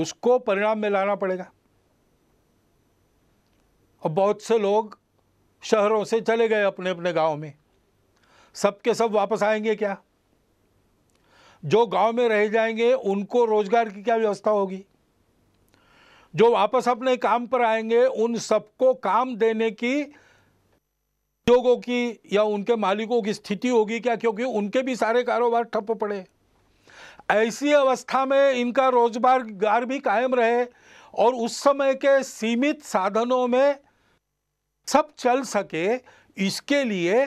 उसको परिणाम में लाना पड़ेगा और बहुत से लोग शहरों से चले गए अपने अपने गांव में सबके सब वापस आएंगे क्या जो गांव में रह जाएंगे उनको रोजगार की क्या व्यवस्था होगी जो वापस अपने काम पर आएंगे उन सबको काम देने की उद्योगों की या उनके मालिकों की स्थिति होगी क्या क्योंकि उनके भी सारे कारोबार ठप्प पड़े ऐसी अवस्था में इनका रोजगार भी कायम रहे और उस समय के सीमित साधनों में सब चल सके इसके लिए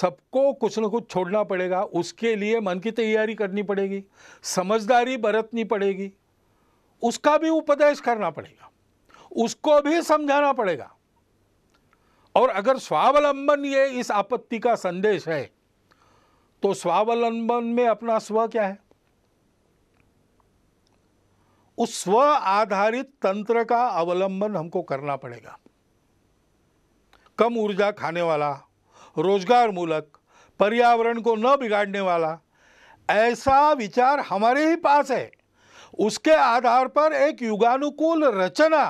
सबको कुछ ना कुछ छोड़ना पड़ेगा उसके लिए मन की तैयारी करनी पड़ेगी समझदारी बरतनी पड़ेगी उसका भी उपदेश करना पड़ेगा उसको भी समझाना पड़ेगा और अगर स्वावलंबन ये इस आपत्ति का संदेश है तो स्वावलंबन में अपना स्व क्या है उस स्व आधारित तंत्र का अवलंबन हमको करना पड़ेगा कम ऊर्जा खाने वाला रोजगार मूलक पर्यावरण को न बिगाड़ने वाला ऐसा विचार हमारे ही पास है उसके आधार पर एक युगानुकूल रचना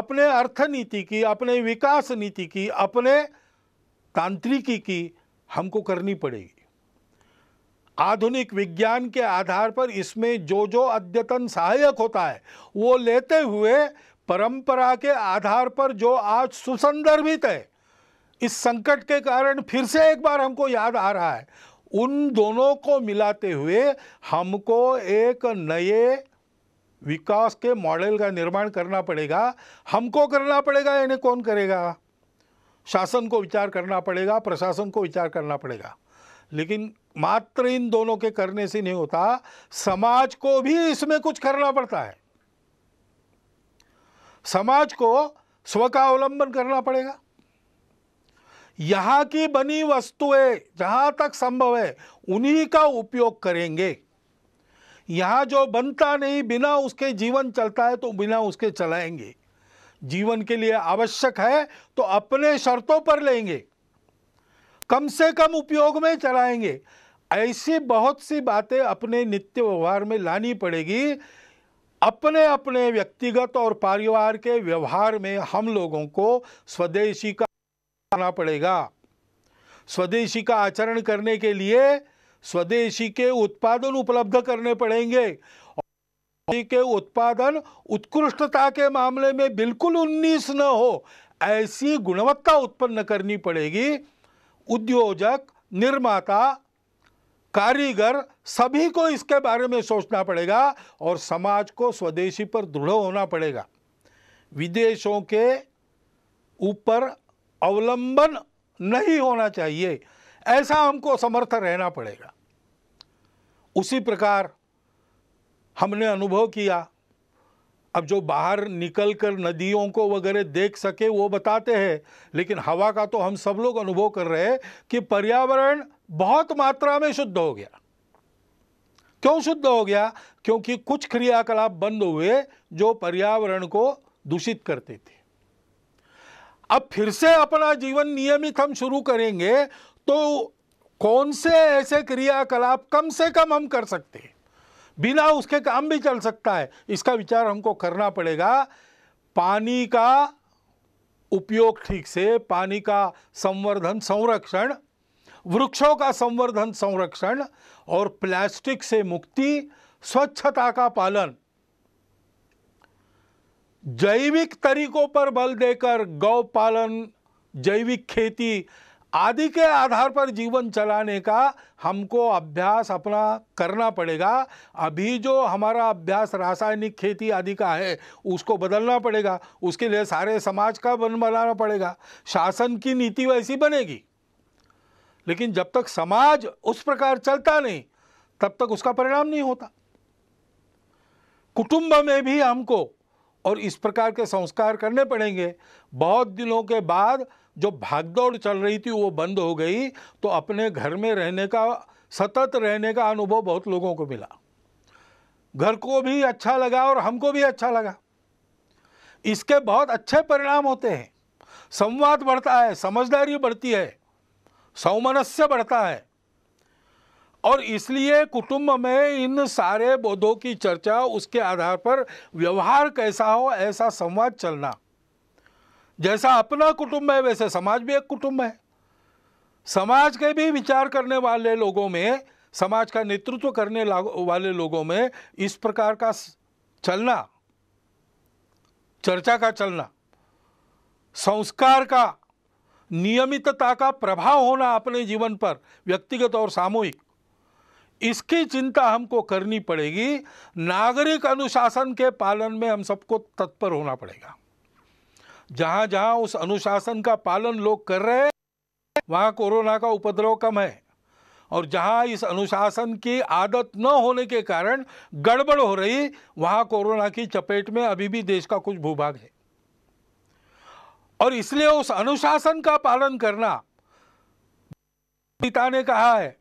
अपने अर्थनीति की अपने विकास नीति की अपने तांत्रिकी की हमको करनी पड़ेगी आधुनिक विज्ञान के आधार पर इसमें जो जो अद्यतन सहायक होता है वो लेते हुए परंपरा के आधार पर जो आज सुसंदर्भित है इस संकट के कारण फिर से एक बार हमको याद आ रहा है उन दोनों को मिलाते हुए हमको एक नए विकास के मॉडल का निर्माण करना पड़ेगा हमको करना पड़ेगा यानी कौन करेगा शासन को विचार करना पड़ेगा प्रशासन को विचार करना पड़ेगा लेकिन मात्र इन दोनों के करने से नहीं होता समाज को भी इसमें कुछ करना पड़ता है समाज को स्व अवलंबन करना पड़ेगा यहां की बनी वस्तुएं जहां तक संभव है उन्हीं का उपयोग करेंगे यहां जो बनता नहीं बिना उसके जीवन चलता है तो बिना उसके चलाएंगे जीवन के लिए आवश्यक है तो अपने शर्तों पर लेंगे कम से कम उपयोग में चलाएंगे ऐसी बहुत सी बातें अपने नित्य व्यवहार में लानी पड़ेगी अपने अपने व्यक्तिगत और परिवार के व्यवहार में हम लोगों को स्वदेशी का आना पड़ेगा स्वदेशी का आचरण करने के लिए स्वदेशी के उत्पादन उपलब्ध करने पड़ेंगे के उत्पादन उत्कृष्टता के मामले में बिल्कुल उन्नीस न हो ऐसी गुणवत्ता उत्पन्न करनी पड़ेगी उद्योजक निर्माता कारीगर सभी को इसके बारे में सोचना पड़ेगा और समाज को स्वदेशी पर दृढ़ होना पड़ेगा विदेशों के ऊपर अवलंबन नहीं होना चाहिए ऐसा हमको समर्थ रहना पड़ेगा उसी प्रकार हमने अनुभव किया अब जो बाहर निकल कर नदियों को वगैरह देख सके वो बताते हैं लेकिन हवा का तो हम सब लोग अनुभव कर रहे हैं कि पर्यावरण बहुत मात्रा में शुद्ध हो गया क्यों शुद्ध हो गया क्योंकि कुछ क्रियाकलाप बंद हुए जो पर्यावरण को दूषित करते थे अब फिर से अपना जीवन नियमित हम शुरू करेंगे तो कौन से ऐसे क्रियाकलाप कम से कम हम कर सकते हैं बिना उसके काम भी चल सकता है इसका विचार हमको करना पड़ेगा पानी का उपयोग ठीक से पानी का संवर्धन संरक्षण वृक्षों का संवर्धन संरक्षण और प्लास्टिक से मुक्ति स्वच्छता का पालन जैविक तरीकों पर बल देकर गौ पालन जैविक खेती आदि के आधार पर जीवन चलाने का हमको अभ्यास अपना करना पड़ेगा अभी जो हमारा अभ्यास रासायनिक खेती आदि का है उसको बदलना पड़ेगा उसके लिए सारे समाज का बन बनाना पड़ेगा शासन की नीति वैसी बनेगी लेकिन जब तक समाज उस प्रकार चलता नहीं तब तक उसका परिणाम नहीं होता कुटुंब में भी हमको और इस प्रकार के संस्कार करने पड़ेंगे बहुत दिनों के बाद जो भागदौड़ चल रही थी वो बंद हो गई तो अपने घर में रहने का सतत रहने का अनुभव बहुत लोगों को मिला घर को भी अच्छा लगा और हमको भी अच्छा लगा इसके बहुत अच्छे परिणाम होते हैं संवाद बढ़ता है समझदारी बढ़ती है सौमनस्य बढ़ता है और इसलिए कुटुंब में इन सारे बोधों की चर्चा उसके आधार पर व्यवहार कैसा हो ऐसा संवाद चलना जैसा अपना कुटुंब है वैसे समाज भी एक कुटुंब है समाज के भी विचार करने वाले लोगों में समाज का नेतृत्व करने वाले लोगों में इस प्रकार का चलना चर्चा का चलना संस्कार का नियमितता का प्रभाव होना अपने जीवन पर व्यक्तिगत और सामूहिक इसकी चिंता हमको करनी पड़ेगी नागरिक अनुशासन के पालन में हम सबको तत्पर होना पड़ेगा जहां जहां उस अनुशासन का पालन लोग कर रहे हैं वहां कोरोना का उपद्रव कम है और जहां इस अनुशासन की आदत न होने के कारण गड़बड़ हो रही वहां कोरोना की चपेट में अभी भी देश का कुछ भूभाग है और इसलिए उस अनुशासन का पालन करना पिता ने कहा है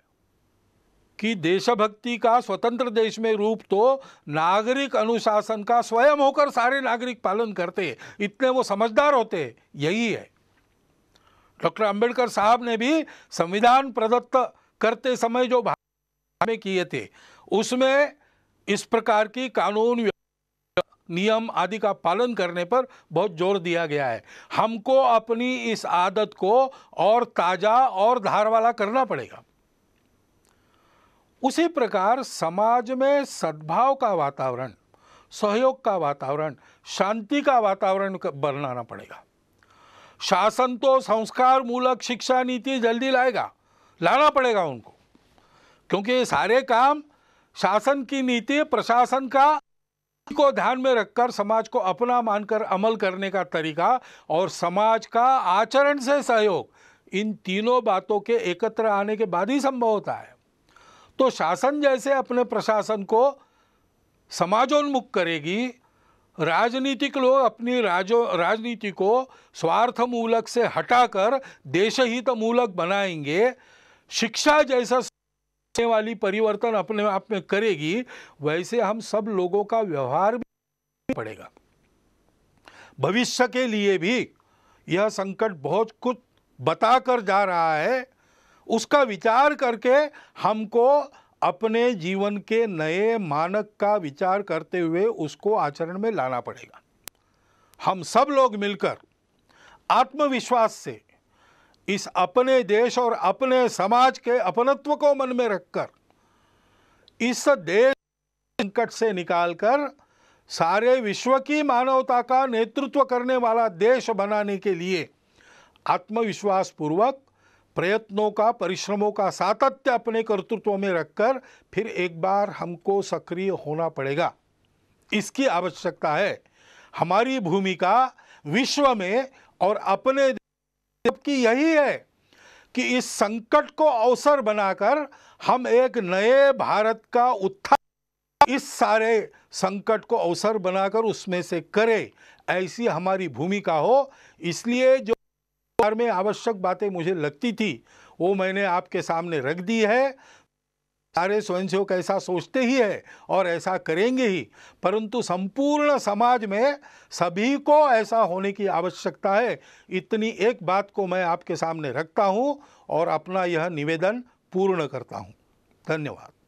कि देशभक्ति का स्वतंत्र देश में रूप तो नागरिक अनुशासन का स्वयं होकर सारे नागरिक पालन करते इतने वो समझदार होते यही है डॉक्टर अंबेडकर साहब ने भी संविधान प्रदत्त करते समय जो में किए थे उसमें इस प्रकार की कानून नियम आदि का पालन करने पर बहुत जोर दिया गया है हमको अपनी इस आदत को और ताज़ा और धार वाला करना पड़ेगा उसी प्रकार समाज में सद्भाव का वातावरण सहयोग का वातावरण शांति का वातावरण बनाना पड़ेगा शासन तो संस्कार मूलक शिक्षा नीति जल्दी लाएगा लाना पड़ेगा उनको क्योंकि ये सारे काम शासन की नीति प्रशासन का को ध्यान में रखकर समाज को अपना मानकर अमल करने का तरीका और समाज का आचरण से सहयोग इन तीनों बातों के एकत्र आने के बाद ही संभव होता है तो शासन जैसे अपने प्रशासन को समाजोन्मुख करेगी राजनीतिक लोग अपनी राजो राजनीति को स्वार्थ मूलक से हटाकर देशहित मूलक बनाएंगे शिक्षा जैसा वाली परिवर्तन अपने आप में करेगी वैसे हम सब लोगों का व्यवहार भी पड़ेगा भविष्य के लिए भी यह संकट बहुत कुछ बताकर जा रहा है उसका विचार करके हमको अपने जीवन के नए मानक का विचार करते हुए उसको आचरण में लाना पड़ेगा हम सब लोग मिलकर आत्मविश्वास से इस अपने देश और अपने समाज के अपनत्व को मन में रखकर इस देश संकट से निकालकर सारे विश्व की मानवता का नेतृत्व करने वाला देश बनाने के लिए आत्मविश्वास पूर्वक प्रयत्नों का परिश्रमों का सातत्य अपने कर्तृत्व में रखकर फिर एक बार हमको सक्रिय होना पड़ेगा इसकी आवश्यकता है हमारी भूमिका विश्व में और अपने की यही है कि इस संकट को अवसर बनाकर हम एक नए भारत का उत्थान इस सारे संकट को अवसर बनाकर उसमें से करें ऐसी हमारी भूमिका हो इसलिए जो बार में आवश्यक बातें मुझे लगती थी वो मैंने आपके सामने रख दी है सारे स्वयंसेवक ऐसा सोचते ही है और ऐसा करेंगे ही परंतु संपूर्ण समाज में सभी को ऐसा होने की आवश्यकता है इतनी एक बात को मैं आपके सामने रखता हूँ और अपना यह निवेदन पूर्ण करता हूँ धन्यवाद